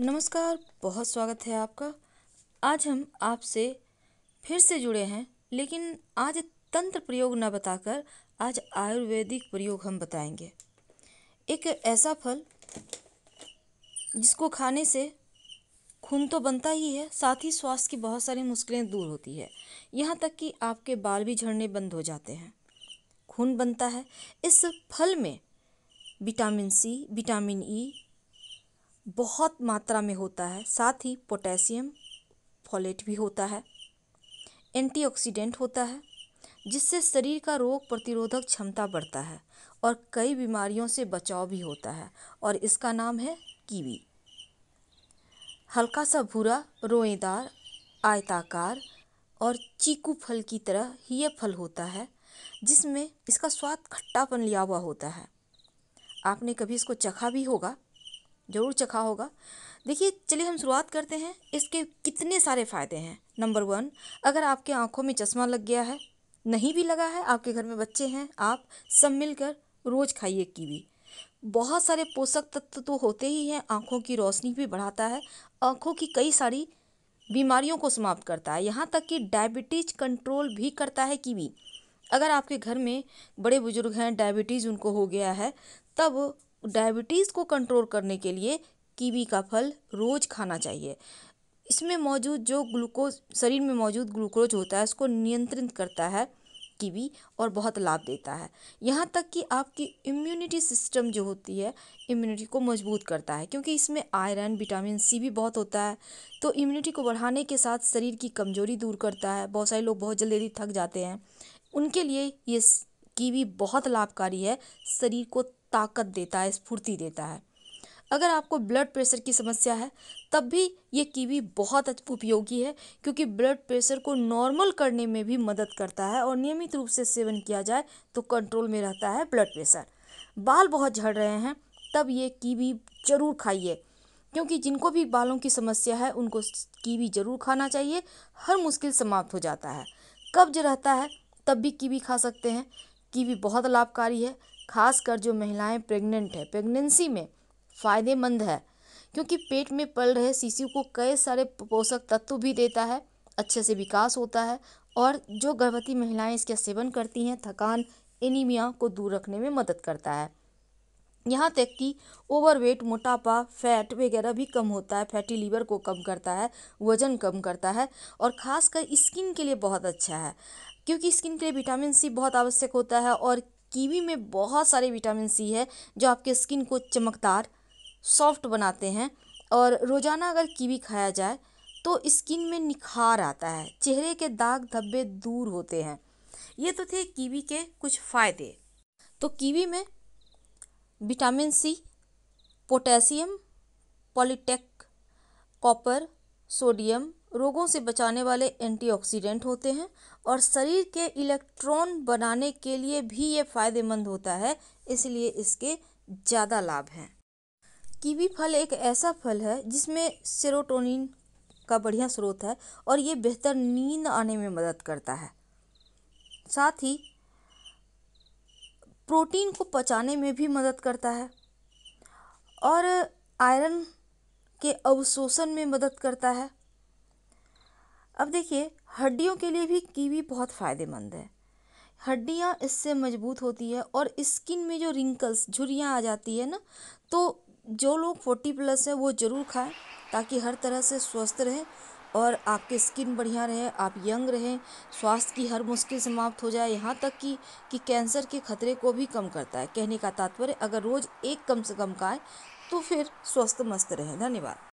नमस्कार बहुत स्वागत है आपका आज हम आपसे फिर से जुड़े हैं लेकिन आज तंत्र प्रयोग न बताकर आज आयुर्वेदिक प्रयोग हम बताएंगे एक ऐसा फल जिसको खाने से खून तो बनता ही है साथ ही स्वास्थ्य की बहुत सारी मुश्किलें दूर होती है यहाँ तक कि आपके बाल भी झड़ने बंद हो जाते हैं खून बनता है इस फल में विटामिन सी विटामिन ई बहुत मात्रा में होता है साथ ही पोटेशियम फॉलेट भी होता है एंटीऑक्सीडेंट होता है जिससे शरीर का रोग प्रतिरोधक क्षमता बढ़ता है और कई बीमारियों से बचाव भी होता है और इसका नाम है कीवी हल्का सा भूरा रोएदार आयताकार और चीकू फल की तरह ही यह फल होता है जिसमें इसका स्वाद खट्टापन लिया हुआ होता है आपने कभी इसको चखा भी होगा ज़रूर चखा होगा देखिए चलिए हम शुरुआत करते हैं इसके कितने सारे फ़ायदे हैं नंबर वन अगर आपके आँखों में चश्मा लग गया है नहीं भी लगा है आपके घर में बच्चे हैं आप सब मिलकर रोज़ खाइए कीवी बहुत सारे पोषक तत्व तो होते ही हैं आँखों की रोशनी भी बढ़ाता है आँखों की कई सारी बीमारियों को समाप्त करता है यहाँ तक कि डायबिटीज कंट्रोल भी करता है कीवी अगर आपके घर में बड़े बुजुर्ग हैं डायबिटीज़ उनको हो गया है तब डायबिटीज़ को कंट्रोल करने के लिए कीवी का फल रोज़ खाना चाहिए इसमें मौजूद जो ग्लूकोज शरीर में मौजूद ग्लूकोज होता है उसको नियंत्रित करता है कीवी और बहुत लाभ देता है यहाँ तक कि आपकी इम्यूनिटी सिस्टम जो होती है इम्यूनिटी को मजबूत करता है क्योंकि इसमें आयरन विटामिन सी भी बहुत होता है तो इम्यूनिटी को बढ़ाने के साथ शरीर की कमज़ोरी दूर करता है बहुत सारे लोग बहुत जल्दी थक जाते हैं उनके लिए ये कीवी बहुत लाभकारी है शरीर को ताकत देता है स्फूर्ति देता है अगर आपको ब्लड प्रेशर की समस्या है तब भी ये कीवी बहुत उपयोगी है क्योंकि ब्लड प्रेशर को नॉर्मल करने में भी मदद करता है और नियमित रूप से सेवन किया जाए तो कंट्रोल में रहता है ब्लड प्रेशर बाल बहुत झड़ रहे हैं तब ये कीवी ज़रूर खाइए क्योंकि जिनको भी बालों की समस्या है उनको कीवी ज़रूर खाना चाहिए हर मुश्किल समाप्त हो जाता है कब्ज रहता है तब भी कीवी खा सकते हैं कीवी बहुत लाभकारी है खासकर जो महिलाएं प्रेग्नेंट है प्रेगनेंसी में फ़ायदेमंद है क्योंकि पेट में पल रहे शिशु को कई सारे पोषक तत्व भी देता है अच्छे से विकास होता है और जो गर्भवती महिलाएं इसका सेवन करती हैं थकान एनीमिया को दूर रखने में मदद करता है यहाँ तक कि ओवरवेट मोटापा फैट वगैरह भी कम होता है फैटी लीवर को कम करता है वज़न कम करता है और ख़ासकर स्किन के लिए बहुत अच्छा है क्योंकि स्किन के लिए विटामिन सी बहुत आवश्यक होता है और कीवी में बहुत सारे विटामिन सी है जो आपके स्किन को चमकदार सॉफ्ट बनाते हैं और रोज़ाना अगर कीवी खाया जाए तो स्किन में निखार आता है चेहरे के दाग धब्बे दूर होते हैं ये तो थे कीवी के कुछ फ़ायदे तो कीवी में विटामिन सी पोटेशियम पॉलीटेक कॉपर सोडियम रोगों से बचाने वाले एंटीऑक्सीडेंट होते हैं और शरीर के इलेक्ट्रॉन बनाने के लिए भी ये फायदेमंद होता है इसलिए इसके ज़्यादा लाभ हैं कीवी फल एक ऐसा फल है जिसमें सेरोटोनिन का बढ़िया स्रोत है और ये बेहतर नींद आने में मदद करता है साथ ही प्रोटीन को पचाने में भी मदद करता है और आयरन के अवशोषण में मदद करता है अब देखिए हड्डियों के लिए भी कीवी बहुत फ़ायदेमंद है हड्डियाँ इससे मजबूत होती है और स्किन में जो रिंकल्स झुरियाँ आ जाती है ना तो जो लोग फोर्टी प्लस हैं वो ज़रूर खाएं ताकि हर तरह से स्वस्थ रहें और आपके स्किन बढ़िया रहे आप यंग रहें स्वास्थ्य की हर मुश्किल समाप्त हो जाए यहाँ तक कि कि कैंसर के खतरे को भी कम करता है कहने का तात्पर्य अगर रोज़ एक कम से कम खाएँ तो फिर स्वस्थ मस्त रहें धन्यवाद